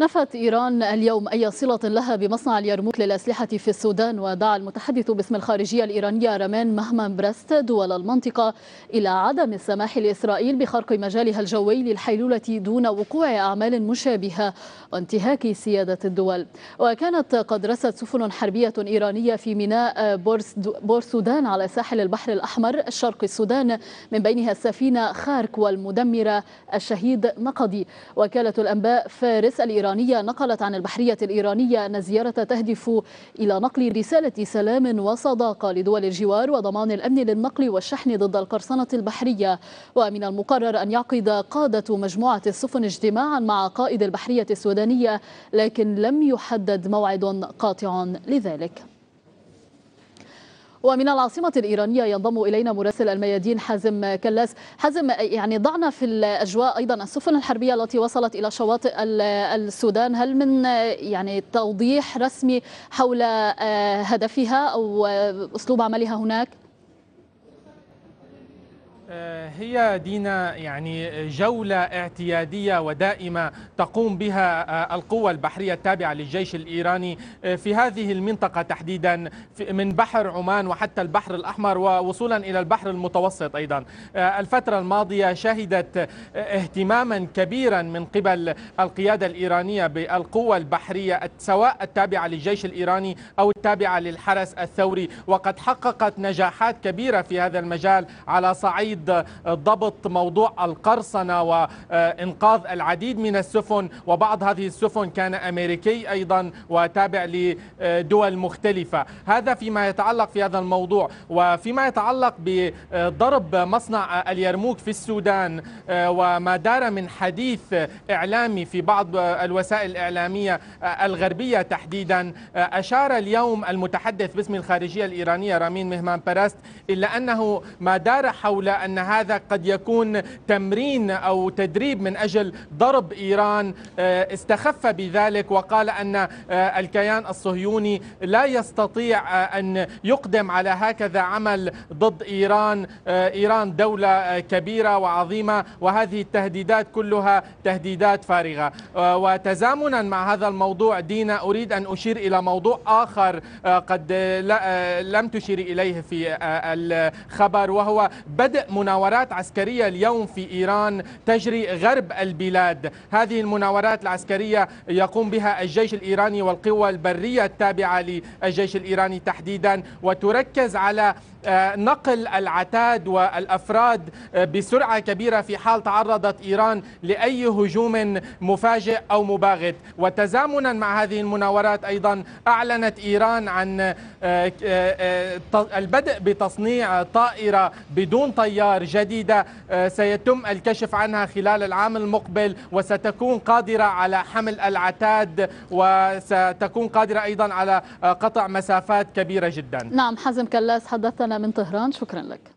نفت إيران اليوم أي صلة لها بمصنع اليرموك للأسلحة في السودان ودعا المتحدث باسم الخارجية الإيرانية رمان مهما برست دول المنطقة إلى عدم السماح لإسرائيل بخرق مجالها الجوي للحيلولة دون وقوع أعمال مشابهة وانتهاك سيادة الدول وكانت قد رست سفن حربية إيرانية في ميناء بورسودان على ساحل البحر الأحمر شرق السودان من بينها السفينة خارك والمدمرة الشهيد نقدي وكالة الأنباء فارس الإيرانية الإيرانية نقلت عن البحرية الإيرانية أن الزيارة تهدف إلى نقل رسالة سلام وصداقة لدول الجوار وضمان الأمن للنقل والشحن ضد القرصنة البحرية ومن المقرر أن يعقد قادة مجموعة السفن اجتماعا مع قائد البحرية السودانية لكن لم يحدد موعد قاطع لذلك ومن العاصمة الإيرانية ينضم إلينا مراسل الميادين حازم كلاس حازم يعني ضعنا في الأجواء أيضا السفن الحربية التي وصلت إلى شواطئ السودان هل من يعني توضيح رسمي حول آه، هدفها أو آه، أسلوب عملها هناك؟ آه، هي دينا يعني جولة اعتيادية ودائمة تقوم بها آه، القوة البحرية التابعة للجيش الإيراني آه، في هذه المنطقة تحديدا من بحر عمان وحتى البحر الأحمر ووصولا إلى البحر المتوسط أيضا الفترة الماضية شهدت اهتماما كبيرا من قبل القيادة الإيرانية بالقوة البحرية سواء التابعة للجيش الإيراني أو التابعة للحرس الثوري وقد حققت نجاحات كبيرة في هذا المجال على صعيد بالتحديد آه، ضبط موضوع القرصنة وإنقاذ العديد من السفن وبعض هذه السفن كان أمريكي أيضا وتابع لدول مختلفة هذا فيما يتعلق في هذا الموضوع وفيما يتعلق بضرب مصنع اليرموك في السودان آه، وما دار من حديث إعلامي في بعض الوسائل الإعلامية آه، الغربية تحديدا أشار اليوم المتحدث باسم الخارجية الإيرانية رامين مهمان باراست إلا أنه ما دار حول أن هذا قد يكون تمرين أو تدريب من أجل ضرب إيران آه، استخف بذلك وقال أن آه، الكيان الصهيوني لا يستطيع آه، أن يقدم على هكذا عمل ضد إيران إيران دولة كبيرة وعظيمة وهذه التهديدات كلها تهديدات فارغة وتزامنا مع هذا الموضوع دينا أريد أن أشير إلى موضوع آخر قد لم تشير إليه في الخبر وهو بدء مناورات عسكرية اليوم في إيران تجري غرب البلاد هذه المناورات العسكرية يقوم بها الجيش الإيراني والقوى البرية التابعة للجيش الإيراني تحديدا وتركز على آه، نقل العتاد والافراد آه، بسرعه كبيره في حال تعرضت ايران لاي هجوم مفاجئ او مباغت وتزامنا مع هذه المناورات ايضا اعلنت ايران عن آه، البدء بتصنيع طائره بدون طيار معايير جديدة آه، سيتم الكشف عنها خلال العام المقبل وستكون قادرة على حمل العتاد وستكون قادرة أيضا على آه، قطع مسافات كبيرة جدا نعم حازم كلاس حدثنا من طهران شكرا لك